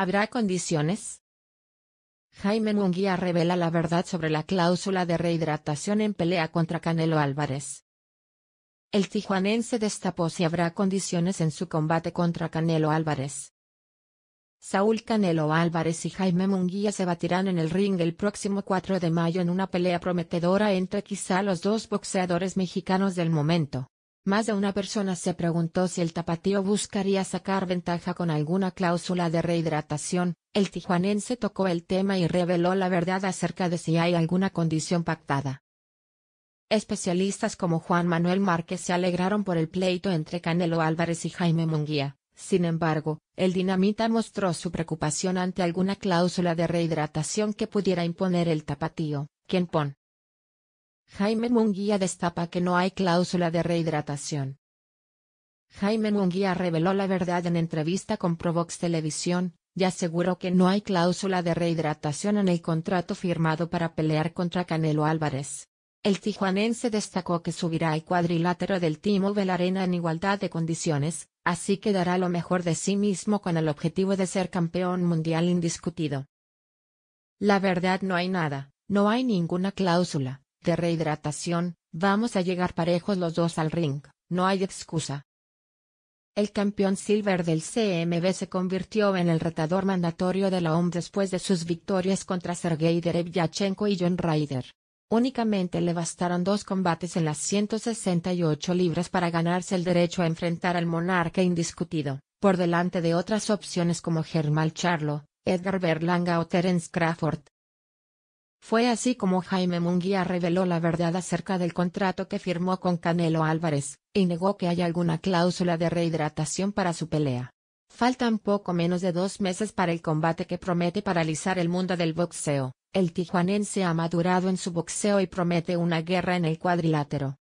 ¿Habrá condiciones? Jaime Munguía revela la verdad sobre la cláusula de rehidratación en pelea contra Canelo Álvarez. El tijuanense destapó si habrá condiciones en su combate contra Canelo Álvarez. Saúl Canelo Álvarez y Jaime Munguía se batirán en el ring el próximo 4 de mayo en una pelea prometedora entre quizá los dos boxeadores mexicanos del momento. Más de una persona se preguntó si el tapatío buscaría sacar ventaja con alguna cláusula de rehidratación, el tijuanense tocó el tema y reveló la verdad acerca de si hay alguna condición pactada. Especialistas como Juan Manuel Márquez se alegraron por el pleito entre Canelo Álvarez y Jaime Munguía. Sin embargo, el dinamita mostró su preocupación ante alguna cláusula de rehidratación que pudiera imponer el tapatío, quien pon Jaime Munguía destapa que no hay cláusula de rehidratación. Jaime Munguía reveló la verdad en entrevista con Provox Televisión, y aseguró que no hay cláusula de rehidratación en el contrato firmado para pelear contra Canelo Álvarez. El tijuanense destacó que subirá al cuadrilátero del Timo Arena en igualdad de condiciones, así que dará lo mejor de sí mismo con el objetivo de ser campeón mundial indiscutido. La verdad no hay nada, no hay ninguna cláusula, de rehidratación, vamos a llegar parejos los dos al ring, no hay excusa. El campeón silver del CMB se convirtió en el retador mandatorio de la OM después de sus victorias contra Sergei Yachenko y John Ryder. Únicamente le bastaron dos combates en las 168 libras para ganarse el derecho a enfrentar al monarca indiscutido, por delante de otras opciones como Germán Charlo, Edgar Berlanga o Terence Crawford. Fue así como Jaime Munguía reveló la verdad acerca del contrato que firmó con Canelo Álvarez, y negó que haya alguna cláusula de rehidratación para su pelea. Faltan poco menos de dos meses para el combate que promete paralizar el mundo del boxeo. El tijuanense ha madurado en su boxeo y promete una guerra en el cuadrilátero.